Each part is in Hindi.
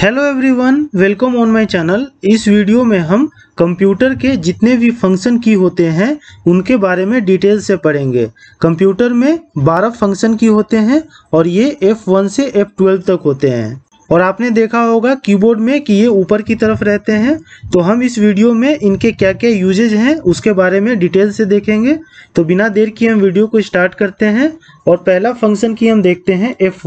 hello everyone welcome on my channel इस वीडियो में हम कंप्यूटर के जितने भी फंक्शन की होते हैं उनके बारे में डिटेल से पढ़ेंगे कंप्यूटर में 12 फंक्शन की होते हैं और ये F1 से F12 तक होते हैं और आपने देखा होगा कीबोर्ड में कि ये ऊपर की तरफ रहते हैं तो हम इस वीडियो में इनके क्या क्या यूजेज हैं उसके बारे में डिटेल से देखेंगे तो बिना देर की हम वीडियो को स्टार्ट करते हैं और पहला फंक्शन की हम देखते हैं एफ़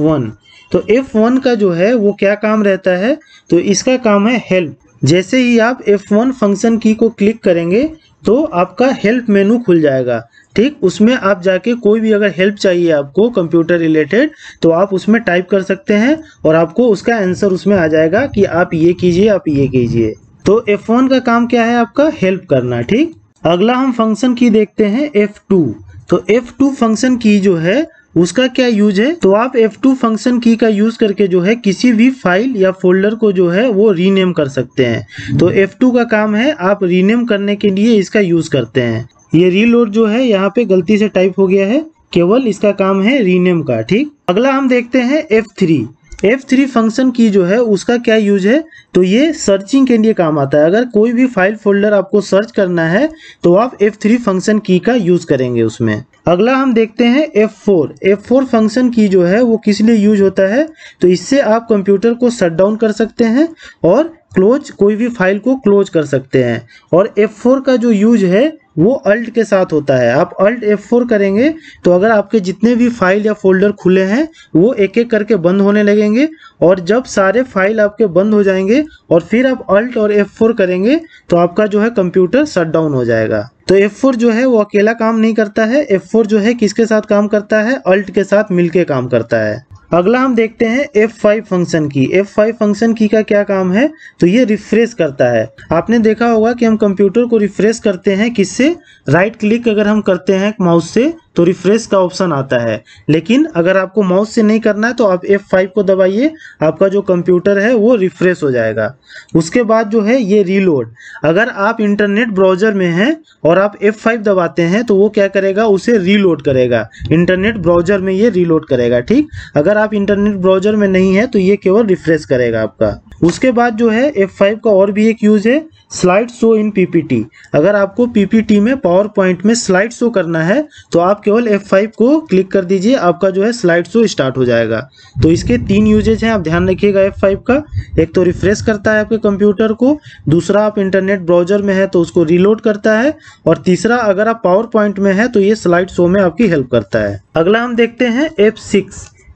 तो एफ वन का जो है वो क्या काम रहता है तो इसका काम है हेल्प जैसे ही आप एफ वन फंक्शन की को क्लिक करेंगे तो आपका हेल्प मेनू खुल जाएगा ठीक उसमें आप जाके कोई भी अगर हेल्प चाहिए आपको कंप्यूटर रिलेटेड तो आप उसमें टाइप कर सकते हैं और आपको उसका आंसर उसमें आ जाएगा कि आप ये कीजिए आप ये कीजिए तो एफ वन का काम क्या है आपका हेल्प करना ठीक अगला हम फंक्शन की देखते हैं एफ टू तो एफ टू फंक्शन की जो है उसका क्या यूज है तो आप F2 फंक्शन की का यूज करके जो है किसी भी फाइल या फोल्डर को जो है वो रीनेम कर सकते हैं तो F2 का काम है आप रीनेम करने के लिए इसका यूज करते हैं ये रीलोड जो है यहाँ पे गलती से टाइप हो गया है केवल इसका काम है रीनेम का ठीक अगला हम देखते हैं F3 F3 फंक्शन की जो है उसका क्या यूज है तो ये सर्चिंग के लिए काम आता है अगर कोई भी फाइल फोल्डर आपको सर्च करना है तो आप F3 फंक्शन की का यूज करेंगे उसमें अगला हम देखते हैं F4 F4 फंक्शन की जो है वो किस लिए यूज होता है तो इससे आप कंप्यूटर को शट डाउन कर सकते हैं और क्लोज कोई भी फाइल को क्लोज कर सकते हैं और F4 का जो यूज है वो अल्ट के साथ होता है आप अल्ट F4 करेंगे तो अगर आपके जितने भी फाइल या फोल्डर खुले हैं वो एक एक करके बंद होने लगेंगे और जब सारे फाइल आपके बंद हो जाएंगे और फिर आप अल्ट और F4 करेंगे तो आपका जो है कंप्यूटर शट डाउन हो जाएगा तो F4 जो है वो अकेला काम नहीं करता है F4 जो है किसके साथ काम करता है अल्ट के साथ मिलके काम करता है अगला हम देखते हैं F5 फंक्शन की F5 फंक्शन की का क्या काम है तो ये रिफ्रेश करता है आपने देखा होगा कि हम कंप्यूटर को रिफ्रेश करते हैं किससे राइट क्लिक अगर हम करते हैं माउस से तो रिफ्रेश का ऑप्शन आता है लेकिन अगर आपको माउस से नहीं करना है तो आप F5 को दबाइए आपका जो कंप्यूटर है वो रिफ्रेश हो जाएगा उसके बाद जो है ये रीलोड अगर आप इंटरनेट ब्राउजर में हैं और आप F5 दबाते हैं तो वो क्या करेगा उसे रीलोड करेगा इंटरनेट ब्राउजर में ये रीलोड करेगा ठीक अगर आप इंटरनेट ब्राउजर में नहीं है तो ये केवल रिफ्रेश करेगा आपका उसके बाद जो है F5 का और भी एक यूज है स्लाइड शो इन पीपीटी अगर आपको पीपीटी में पावर पॉइंट में स्लाइड शो करना है तो आप केवल F5 को क्लिक कर दीजिए आपका जो है स्लाइड शो स्टार्ट हो जाएगा तो इसके तीन यूजेज हैं आप ध्यान रखिएगा F5 का एक तो रिफ्रेश करता है आपके कंप्यूटर को दूसरा आप इंटरनेट ब्राउजर में है तो उसको रिलोड करता है और तीसरा अगर आप पावर पॉइंट में है तो ये स्लाइड शो में आपकी हेल्प करता है अगला हम देखते हैं एफ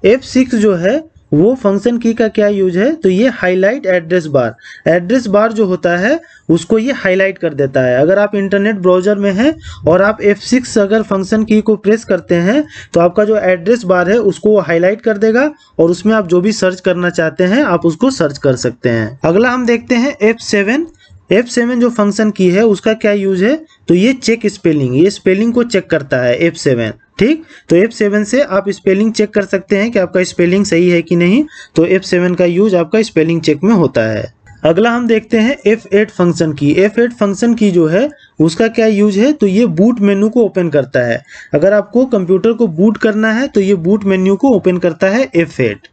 F6 जो है वो फंक्शन की का क्या यूज है तो ये highlight address bar address bar जो होता है उसको ये हाईलाइट कर देता है अगर आप इंटरनेट ब्राउजर में हैं और आप F6 अगर फंक्शन की को प्रेस करते हैं तो आपका जो एड्रेस बार है उसको वो हाईलाइट कर देगा और उसमें आप जो भी सर्च करना चाहते हैं आप उसको सर्च कर सकते हैं अगला हम देखते हैं एफ एफ सेवन जो फंक्शन की है उसका क्या यूज है तो ये चेक स्पेलिंग ये स्पेलिंग को चेक करता है एफ सेवन ठीक तो एफ सेवन से आप स्पेलिंग चेक कर सकते हैं कि आपका स्पेलिंग सही है कि नहीं तो एफ सेवन का यूज आपका स्पेलिंग चेक में होता है अगला हम देखते हैं एफ एट फंक्शन की एफ एट फंक्शन की जो है उसका क्या यूज है तो ये बूट मेन्यू को ओपन करता है अगर आपको कंप्यूटर को बूट करना है तो ये बूट मेन्यू को ओपन करता है एफ एट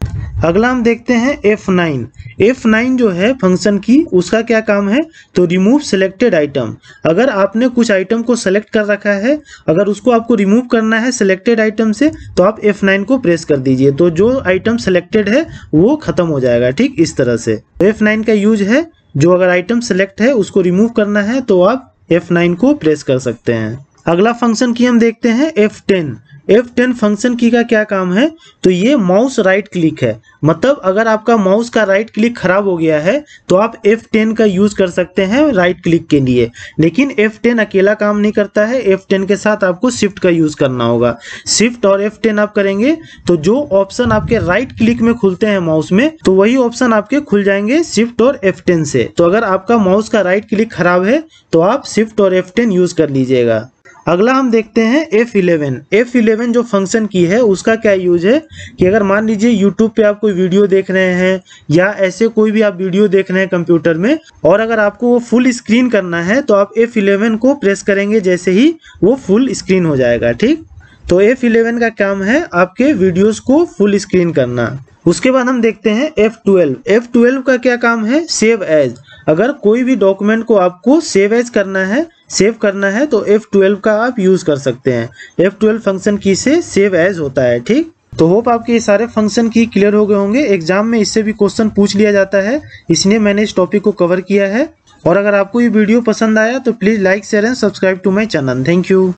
अगला हम देखते हैं F9 F9 जो है फंक्शन की उसका क्या काम है तो रिमूव सेलेक्टेड आइटम अगर आपने कुछ आइटम को सेलेक्ट कर रखा है अगर उसको आपको रिमूव करना है सिलेक्टेड आइटम से तो आप F9 को प्रेस कर दीजिए तो जो आइटम सेलेक्टेड है वो खत्म हो जाएगा ठीक इस तरह से तो F9 का यूज है जो अगर आइटम सेलेक्ट है उसको रिमूव करना है तो आप एफ को प्रेस कर सकते हैं अगला फंक्शन की हम देखते हैं एफ एफ टेन फंक्शन की का क्या काम है तो ये माउस राइट क्लिक है मतलब अगर आपका माउस का राइट क्लिक खराब हो गया है तो आप एफ टेन का यूज कर सकते हैं राइट क्लिक के लिए लेकिन एफ टेन अकेला काम नहीं करता है एफ टेन के साथ आपको शिफ्ट का यूज करना होगा शिफ्ट और एफ टेन आप करेंगे तो जो ऑप्शन आपके राइट क्लिक में खुलते हैं माउस में तो वही ऑप्शन आपके खुल जाएंगे शिफ्ट और एफ टेन से तो अगर आपका माउस का राइट क्लिक खराब है तो आप शिफ्ट और एफ टेन यूज कर लीजिएगा अगला हम देखते हैं F11 F11 जो फंक्शन की है उसका क्या यूज है कि अगर मान लीजिए YouTube पे आप कोई वीडियो देख रहे हैं या ऐसे कोई भी आप वीडियो देख रहे हैं कंप्यूटर में और अगर आपको वो फुल स्क्रीन करना है तो आप F11 को प्रेस करेंगे जैसे ही वो फुल स्क्रीन हो जाएगा ठीक तो F11 का काम है आपके वीडियोस को फुल स्क्रीन करना उसके बाद हम देखते हैं F12 F12 का क्या काम है सेव एज अगर कोई भी डॉक्यूमेंट को आपको सेव एज करना है सेव करना है तो F12 का आप यूज़ कर सकते हैं F12 फंक्शन की से सेव एज होता है ठीक तो होप आपके ये सारे फंक्शन की क्लियर हो गए होंगे एग्जाम में इससे भी क्वेश्चन पूछ लिया जाता है इसलिए मैंने इस टॉपिक को कवर किया है और अगर आपको ये वीडियो पसंद आया तो please like share and subscribe to my channel thank you